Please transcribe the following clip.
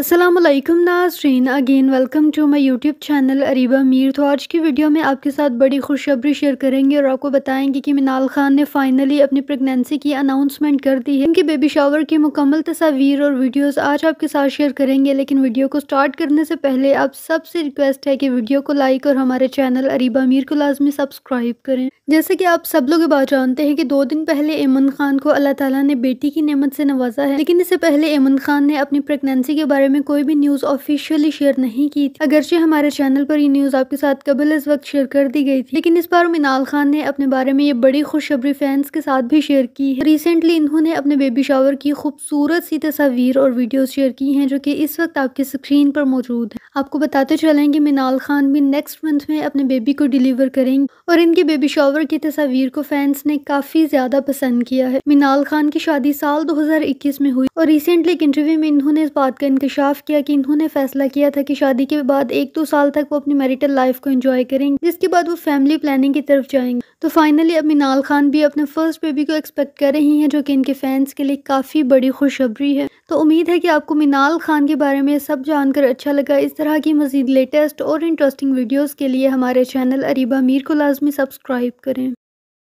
असलम नाजरीन again welcome to my YouTube channel Ariba Mir तो आज की वीडियो में आपके साथ बड़ी खुशखबरी शेयर करेंगे और आपको बताएंगे कि मिनाल खान ने फाइनली अपनी प्रेगनेंसी की अनाउंसमेंट कर दी है इनके बेबी शावर की मुकम्मल तस्वीर और वीडियोस आज आपके साथ शेयर करेंगे लेकिन वीडियो को स्टार्ट करने से पहले आप सबसे रिक्वेस्ट है कि वीडियो को लाइक और हमारे चैनल अरीबा मीर को लाजमी सब्सक्राइब करें जैसे कि आप सब लोग बात जानते हैं कि दो दिन पहले एमन खान को अल्लाह तला ने बेटी की नमत से नवाजा है लेकिन इससे पहले एमन खान ने अपनी प्रेगनेंसी के बारे बारे में कोई भी न्यूज़ ऑफिशियली शेयर नहीं की थी अगरचे हमारे चैनल पर ये न्यूज़ आपके साथ कबल इस वक्त शेयर कर दी गई थी लेकिन इस बार मिनाल खान ने अपने बारे में ये बड़ी खुशखबरी फैंस के साथ भी शेयर की है रिसेंटली इन्होंने अपने बेबी शावर की खूबसूरत सी तस्वीर और वीडियो शेयर की है जो की इस वक्त आपकी स्क्रीन पर मौजूद है आपको बताते चलें कि मिनाल खान भी नेक्स्ट मंथ में अपने बेबी को डिलीवर करेंगी और इनके बेबी शावर की तस्वीर को फैंस ने काफ़ी ज़्यादा पसंद किया है मिनाल खान की शादी साल 2021 में हुई और रिसेंटली एक इंटरव्यू में इन्होंने इस बात का इनका इंकशाफ किया कि इन्होंने फैसला किया था कि शादी के बाद एक दो साल तक वो अपनी मैरिटल लाइफ को एंजॉय करेंगे जिसके बाद वो फैमिली प्लानिंग की तरफ जाएंगे तो फाइनली अब मिनाल खान भी अपने फर्स्ट बेबी को एक्सपेक्ट कर रही हैं जो कि इनके फैंस के लिए काफ़ी बड़ी खुशखबरी है तो उम्मीद है कि आपको मिनाल खान के बारे में सब जानकर अच्छा लगा इस तरह की मजीद लेटेस्ट और इंटरेस्टिंग वीडियोज़ के लिए हमारे चैनल अरीबा मीर को लाजमी सब्सक्राइब करें